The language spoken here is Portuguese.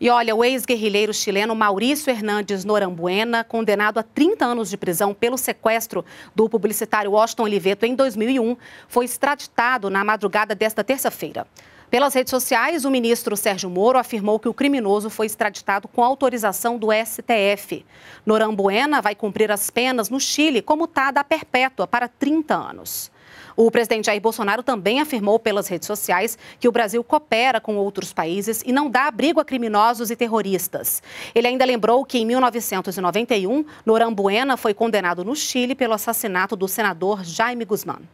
E olha, o ex-guerrilheiro chileno Maurício Hernandes Norambuena, condenado a 30 anos de prisão pelo sequestro do publicitário Washington Oliveto em 2001, foi extraditado na madrugada desta terça-feira. Pelas redes sociais, o ministro Sérgio Moro afirmou que o criminoso foi extraditado com autorização do STF. Norambuena vai cumprir as penas no Chile, comutada a perpétua para 30 anos. O presidente Jair Bolsonaro também afirmou pelas redes sociais que o Brasil coopera com outros países e não dá abrigo a criminosos e terroristas. Ele ainda lembrou que em 1991, Norambuena foi condenado no Chile pelo assassinato do senador Jaime Guzmán.